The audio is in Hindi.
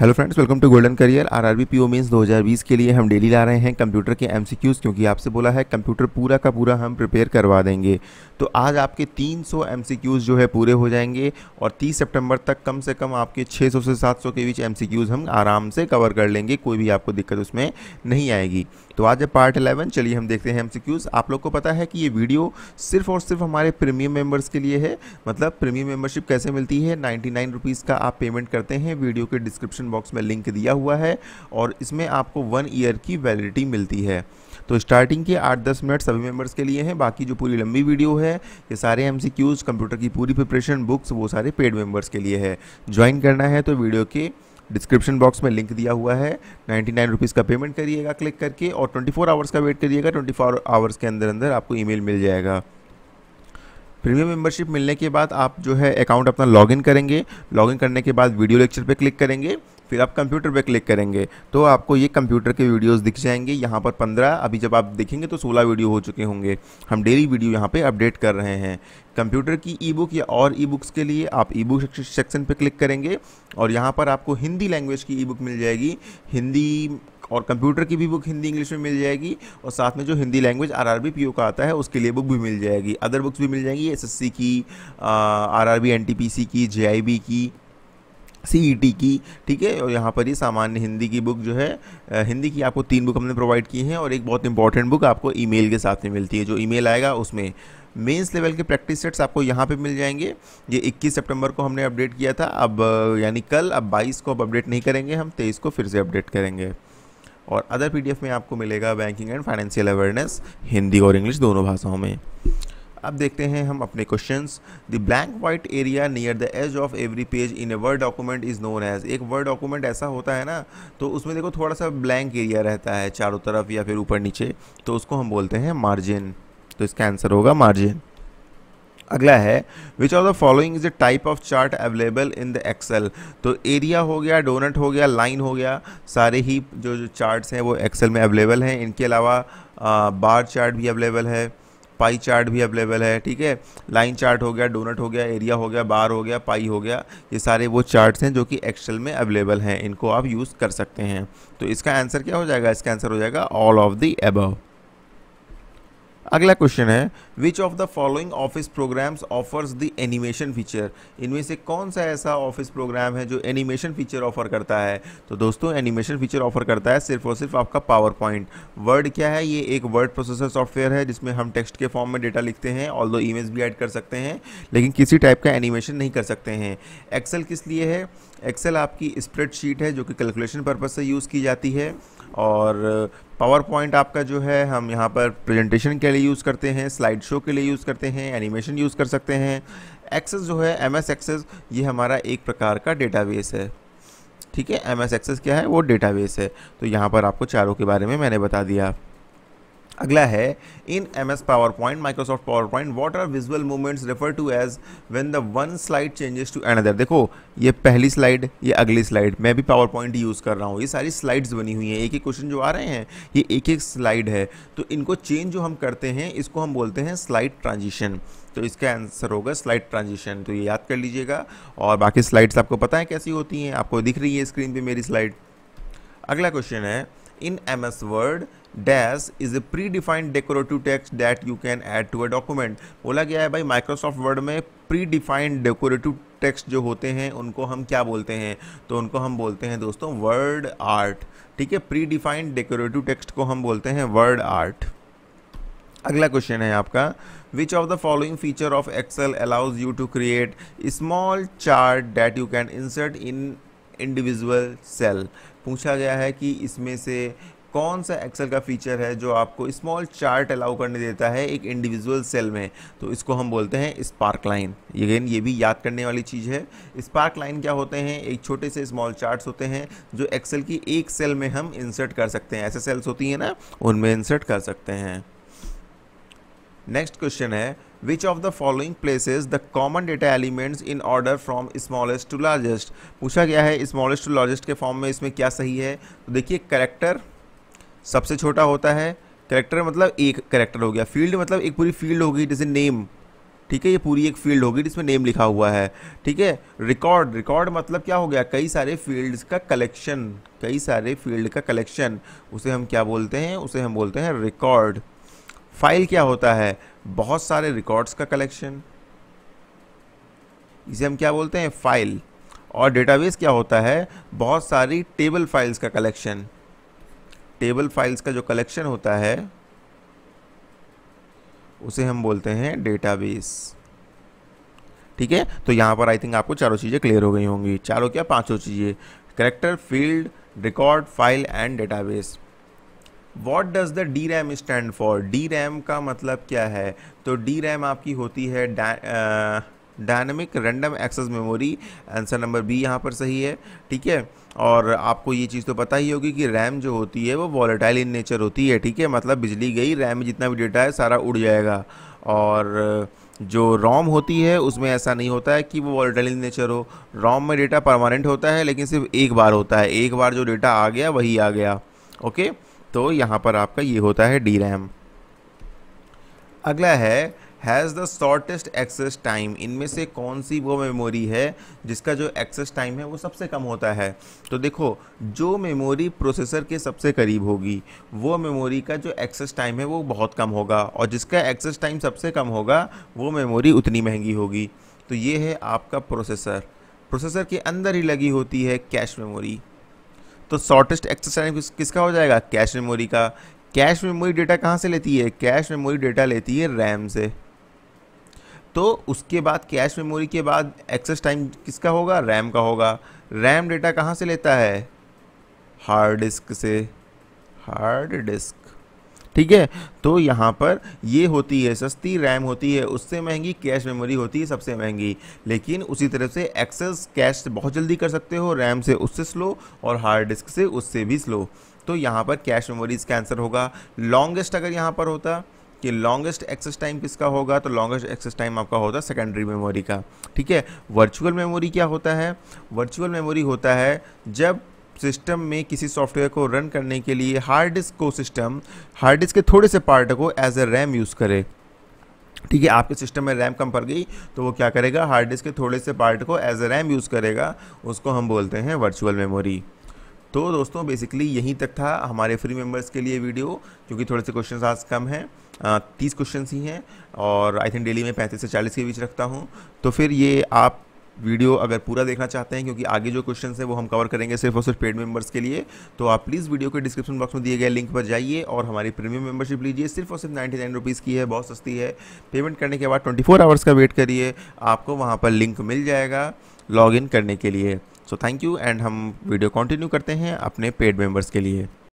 hello friends welcome to golden career R R B P O दो हज़ार बीस के लिए हम डेली ला रहे हैं कंप्यूटर के एम सी क्यूज़ क्योंकि आपसे बोला है कंप्यूटर पूरा का पूरा हम प्रिपेयर करवा देंगे तो आज आपके तीन सौ एम सी क्यूज़ जो है पूरे हो जाएंगे और तीस सितंबर तक कम से कम आपके छः सौ से सात सौ के बीच एम सी क्यूज़ हम आराम से कवर कर लेंगे कोई भी आपको दिक्कत उसमें नहीं आएगी तो आज है पार्ट अलेवन चलिए हम देखते हैं एम सी क्यूज़ आप लोग को पता है कि ये वीडियो सिर्फ और सिर्फ हमारे प्रीमियम मेम्बर्स के लिए है मतलब प्रीमियम मेम्बरशिप कैसे मिलती है नाइन्टी नाइन रुपीज़ का आप पेमेंट करते हैं वीडियो के डिस्क्रिप्शन डिस्क्रिप्शन बॉक्स में लिंक दिया हुआ है और इसमें आपको वन ईयर की वैलिडिटी मिलती है तो स्टार्टिंग के आठ दस मिनट सभी मेंबर्स के लिए हैं बाकी जो पूरी लंबी वीडियो है ये सारे एम कंप्यूटर की पूरी प्रिपरेशन बुक्स वो सारे पेड मेंबर्स के लिए है ज्वाइन करना है तो वीडियो के डिस्क्रिप्शन बॉक्स में लिंक दिया हुआ है नाइन्टी नाइन रुपीज़ का पेमेंट करिएगा क्लिक करके और ट्वेंटी फोर आवर्स का वेट करिएगा ट्वेंटी फोर आवर्स के अंदर अंदर आपको ईमेल मिल जाएगा प्रीमियम मेंबरशिप मिलने के बाद आप जो है अकाउंट अपना लॉगिन करेंगे लॉगिन करने के बाद वीडियो लेक्चर पे क्लिक करेंगे फिर आप कंप्यूटर पे क्लिक करेंगे तो आपको ये कंप्यूटर के वीडियोस दिख जाएंगे यहाँ पर पंद्रह अभी जब आप देखेंगे तो सोलह वीडियो हो चुके होंगे हम डेली वीडियो यहाँ पे अपडेट कर रहे हैं कंप्यूटर की ई बुक या और ई बुक्स के लिए आप ई बुक सेक्शन पर क्लिक करेंगे और यहाँ पर आपको हिंदी लैंग्वेज की ई बुक मिल जाएगी हिंदी और कंप्यूटर की भी बुक हिंदी इंग्लिश में मिल जाएगी और साथ में जो हिंदी लैंग्वेज आर आर का आता है उसके लिए बुक भी मिल जाएगी अदर बुक्स भी मिल जाएंगी एस एस सी की R R B N T P C की जे आई बी की सी ई टी की ठीक है और यहाँ पर ही सामान्य हिंदी की बुक जो है हिंदी की आपको तीन बुक हमने प्रोवाइड की हैं और एक बहुत इंपॉर्टेंट बुक आपको ई मेल के साथ में मिलती है जो ई मेल आएगा उसमें मेंस लेवल के प्रैक्टिस सेट्स आपको यहाँ पे मिल जाएंगे ये 21 सितंबर को हमने अपडेट किया था अब यानी कल अब 22 को अब अपडेट नहीं करेंगे हम 23 को फिर से अपडेट करेंगे और अदर पीडीएफ में आपको मिलेगा banking and financial awareness Hindi और इंग्लिश दोनों भाषाओं में अब देखते हैं हम अपने question the blank white area near the edge of every page in a word document is known as एक वर्ड डॉक्यूमेंट ऐसा होता है ना तो उसमें देखो थोड़ा सा ब्लैंक एरिया रहता है चारों तरफ या फिर ऊपर नीचे तो उसको हम बोलते हैं मार्जिन तो इसका आंसर होगा मार्जिन अगला है which are the following is a type of chart available in the Excel तो एरिया हो गया डोनट हो गया लाइन हो गया सारे ही जो जो चार्ट्स हैं वो एक्सेल में अवेलेबल हैं इनके अलावा बार चार्ट भी अवेलेबल है पाई चार्ट भी अवेलेबल है ठीक है लाइन चार्ट हो गया डोनट हो गया एरिया हो गया बार हो गया पाई हो गया ये सारे वो चार्ट्स हैं जो कि एक्सेल में अवेलेबल हैं इनको आप यूज़ कर सकते हैं तो इसका आंसर क्या हो जाएगा इसका आंसर हो जाएगा ऑल ऑफ दी एबव अगला क्वेश्चन है which of the following office programs offers the animation feature इनमें से कौन सा ऐसा ऑफिस प्रोग्राम है जो एनिमेशन फीचर ऑफर करता है तो दोस्तों एनिमेशन फीचर ऑफर करता है सिर्फ और सिर्फ आपका पावर पॉइंट वर्ड क्या है ये एक वर्ड प्रोसेसर सॉफ्टवेयर है जिसमें हम टेक्स्ट के फॉर्म में डेटा लिखते हैं ऑल दो इमेज भी ऐड कर सकते हैं लेकिन किसी टाइप का एनिमेशन नहीं कर सकते हैं एक्सेल किस लिए है एक्सेल आपकी स्प्रेडशीट है जो कि कैलकुलेशन पर्पज़ से यूज़ की जाती है और पावर पॉइंट आपका जो है हम यहाँ पर प्रेजेंटेशन के लिए यूज़ करते हैं स्लाइड शो के लिए यूज़ करते हैं एनिमेशन यूज़ कर सकते हैं एक्सेस जो है एम एस एक्सेस ये हमारा एक प्रकार का डेटाबेस है ठीक है एम एस एक्सेस क्या है वो डेटाबेस है तो यहाँ पर आपको चारों के बारे में मैंने बता दिया अगला है in M S PowerPoint Microsoft PowerPoint what are visual movements refer to as when the one slide changes to another देखो ये पहली स्लाइड ये अगली स्लाइड मैं भी पावर पॉइंट यूज़ कर रहा हूँ ये सारी स्लाइड्स बनी हुई हैं एक एक क्वेश्चन जो आ रहे हैं ये एक एक स्लाइड है तो इनको चेंज जो हम करते हैं इसको हम बोलते हैं स्लाइड ट्रांजिशन तो इसका आंसर होगा स्लाइड ट्रांजिशन तो ये याद कर लीजिएगा और बाकी स्लाइड्स आपको पता है कैसी होती हैं आपको दिख रही है स्क्रीन पर मेरी स्लाइड अगला क्वेश्चन है in M S Word dash is a predefined decorative text that you can add to a document बोला गया है भाई माइक्रोसॉफ्ट वर्ड में प्री डिफाइंड डेकोरेटिव टेक्स्ट जो होते हैं उनको हम क्या बोलते हैं तो उनको हम बोलते हैं दोस्तों वर्ड आर्ट ठीक है प्री डिफाइंड डेकोरेटिव टेक्स्ट को हम बोलते हैं वर्ड आर्ट अगला क्वेश्चन है आपका which of the following feature of Excel allows you to create small chart that you can insert in individual cell पूछा गया है कि इसमें से कौन सा एक्सेल का फीचर है जो आपको स्मॉल चार्ट अलाउ करने देता है एक इंडिविजुअल सेल में तो इसको हम बोलते हैं स्पार्क लाइन लेकिन ये भी याद करने वाली चीज़ है स्पार्क लाइन क्या होते हैं एक छोटे से स्मॉल चार्ट होते हैं जो एक्सेल की एक सेल में हम इंसर्ट कर सकते हैं ऐसे सेल्स होती हैं ना उनमें इंसर्ट कर सकते हैं नेक्स्ट क्वेश्चन है which of the following places the common data elements in order from smallest to largest पूछा गया है स्मॉलेस्ट टू लार्जेस्ट के फॉर्म में इसमें क्या सही है तो देखिए करेक्टर सबसे छोटा होता है करेक्टर मतलब एक करेक्टर हो गया फील्ड मतलब एक पूरी फील्ड होगी जैसे नेम ठीक है ये पूरी एक फील्ड होगी जिसमें नेम लिखा हुआ है ठीक है रिकॉर्ड रिकॉर्ड मतलब क्या हो गया कई सारे फील्ड्स का कलेक्शन कई सारे फील्ड का कलेक्शन उसे हम क्या बोलते हैं उसे हम बोलते हैं रिकॉर्ड फाइल क्या होता है बहुत सारे रिकॉर्ड्स का कलेक्शन इसे हम क्या बोलते हैं फाइल और डेटाबेस क्या होता है बहुत सारी टेबल फाइल्स का कलेक्शन टेबल फाइल्स का जो कलेक्शन होता है उसे हम बोलते हैं डेटाबेस ठीक है तो यहाँ पर आई थिंक आपको चारों चीज़ें क्लियर हो गई होंगी चारों क्या पांचों चीज़ें character field record file and database what does the D RAM stand for D RAM का मतलब क्या है तो डी रैम आपकी होती है dynamic random access memory answer number B यहाँ पर सही है ठीक है और आपको ये चीज़ तो पता ही होगी कि रैम जो होती है वो वॉलेटाइल इन नेचर होती है ठीक है मतलब बिजली गई रैम में जितना भी डेटा है सारा उड़ जाएगा और जो रोम होती है उसमें ऐसा नहीं होता है कि वो वॉलेटाइल इन नेचर हो रोम में डेटा परमानेंट होता है लेकिन सिर्फ एक बार होता है एक बार जो डेटा आ गया वही आ गया ओके तो यहाँ पर आपका ये होता है डी रैम अगला है has the shortest access time इनमें से कौन सी वो मेमोरी है जिसका जो एक्सेस टाइम है वो सबसे कम होता है तो देखो जो मेमोरी प्रोसेसर के सबसे करीब होगी वो मेमोरी का जो एक्सेस टाइम है वो बहुत कम होगा और जिसका एक्सेस टाइम सबसे कम होगा वो मेमोरी उतनी महंगी होगी तो ये है आपका प्रोसेसर प्रोसेसर के अंदर ही लगी होती है कैश मेमोरी तो शॉर्टेस्ट एक्सेस टाइम किसका हो जाएगा कैश मेमोरी का कैश मेमोरी डेटा कहाँ से लेती है कैश मेमोरी डेटा लेती है रैम से तो उसके बाद कैश मेमोरी के बाद एक्सेस टाइम किसका होगा रैम का होगा रैम डेटा कहाँ से लेता है हार्ड डिस्क से हार्ड डिस्क ठीक है तो यहाँ पर ये होती है सस्ती रैम होती है उससे महंगी कैश मेमोरी होती है सबसे महंगी लेकिन उसी तरह से एक्सेस कैश से बहुत जल्दी कर सकते हो रैम से उससे स्लो और हार्ड डिस्क से उससे भी स्लो तो यहाँ पर कैश मेमोरीज का आंसर होगा लॉन्गेस्ट अगर यहाँ पर होता कि लॉन्गेस्ट एक्सेस टाइम किसका होगा तो लॉन्गेस्ट एक्सेस टाइम आपका होता है सेकेंडरी मेमोरी का ठीक है वर्चुअल मेमोरी क्या होता है वर्चुअल मेमोरी होता है जब सिस्टम में किसी सॉफ्टवेयर को रन करने के लिए हार्ड डिस्क को सिस्टम हार्ड डिस्क के थोड़े से पार्ट को एज ए रैम यूज़ करे ठीक है आपके सिस्टम में रैम कम पड़ गई तो वो क्या करेगा हार्ड डिस्क के थोड़े से पार्ट को एज ए रैम यूज़ करेगा उसको हम बोलते हैं वर्चुअल मेमोरी तो दोस्तों बेसिकली यहीं तक था हमारे फ्री मेम्बर्स के लिए वीडियो क्योंकि थोड़े से क्वेश्चन आज कम हैं तीस क्वेश्चन ही हैं और आई थिंक डेली में पैंतीस से चालीस के बीच रखता हूँ तो फिर ये आप वीडियो अगर पूरा देखना चाहते हैं क्योंकि आगे जो क्वेश्चन हैं वो हम कवर करेंगे सिर्फ और सिर्फ पेड मेंबर्स के लिए तो आप प्लीज़ वीडियो के डिस्क्रिप्शन बॉक्स में दिए गए लिंक पर जाइए और हमारी प्रीमियम मेंबरशिप लीजिए सिर्फ और सिर्फ नाइन्टी नाइन रुपीज़ की है बहुत सस्ती है पेमेंट करने के बाद ट्वेंटी फोर आवर्स का वेट करिए आपको वहाँ पर लिंक मिल जाएगा लॉग इन करने के लिए सो थैंक यू एंड हम वीडियो कंटिन्यू करते हैं अपने पेड मेंबर्स के लिए